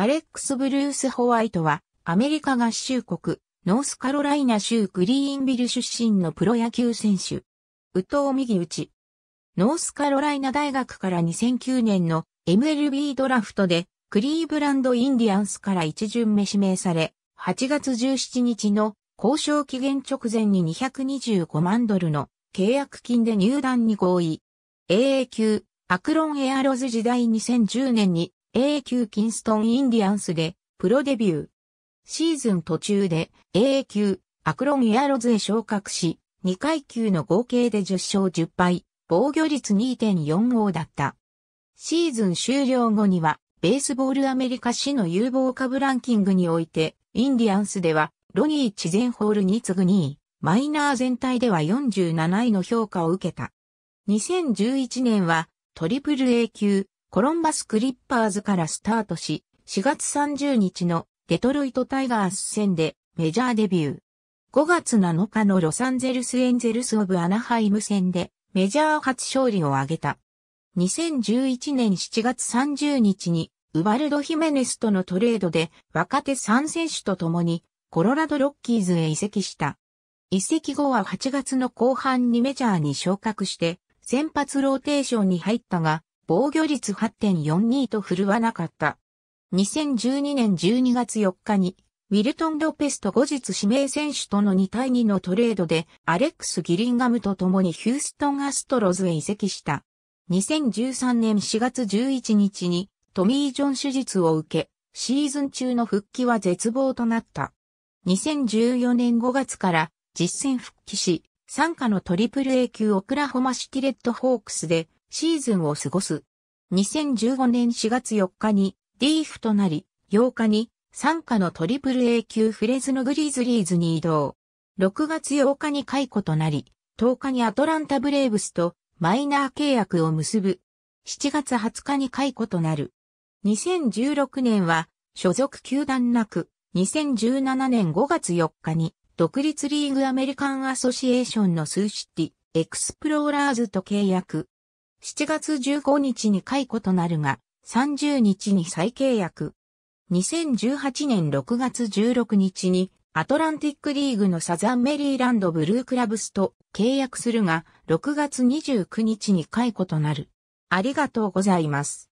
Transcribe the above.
アレックス・ブルース・ホワイトは、アメリカ合衆国、ノースカロライナ州グリーンビル出身のプロ野球選手。宇藤右打ち。ノースカロライナ大学から2009年の MLB ドラフトで、クリーブランド・インディアンスから一巡目指名され、8月17日の交渉期限直前に225万ドルの契約金で入団に合意。AA 級、アクロンエアロズ時代2010年に AQ キンストンインディアンスでプロデビュー。シーズン途中で AQ アクロンエアロズへ昇格し、2階級の合計で10勝10敗、防御率2.45だった。シーズン終了後には、ベースボールアメリカ市の有望株ランキングにおいて、インディアンスでは、ロニー・チゼンホールに次ぐ2位、マイナー全体では47位の評価を受けた。2011年は、トリプル A 級、コロンバスクリッパーズからスタートし、4月30日のデトロイトタイガース戦でメジャーデビュー。5月7日のロサンゼルスエンゼルスオブアナハイム戦でメジャー初勝利を挙げた。2011年7月30日にウバルド・ヒメネスとのトレードで若手3選手と共にコロラドロッキーズへ移籍した。移籍後は8月の後半にメジャーに昇格して先発ローテーションに入ったが防御率8.42と振るわなかった。2012年12月4日に、ウィルトン・ロペスと後日指名選手との2対2のトレードで、アレックス・ギリンガムと共にヒューストン・アストロズへ移籍した。2013年4月11日に、トミー・ジョン手術を受け、シーズン中の復帰は絶望となった。2014年5月から実戦復帰し、参加のトリプル A 級オクラホマシティレッドホークスでシーズンを過ごす。2015年4月4日にーフとなり、8日に参加のトリプル A 級フレズのグリーズリーズに移動。6月8日に解雇となり、10日にアトランタブレーブスとマイナー契約を結ぶ。7月20日に解雇となる。2016年は所属球団なく、2017年5月4日に独立リーグアメリカンアソシエーションのスーシティ、エクスプローラーズと契約。7月15日に解雇となるが、30日に再契約。2018年6月16日にアトランティックリーグのサザンメリーランドブルークラブスと契約するが、6月29日に解雇となる。ありがとうございます。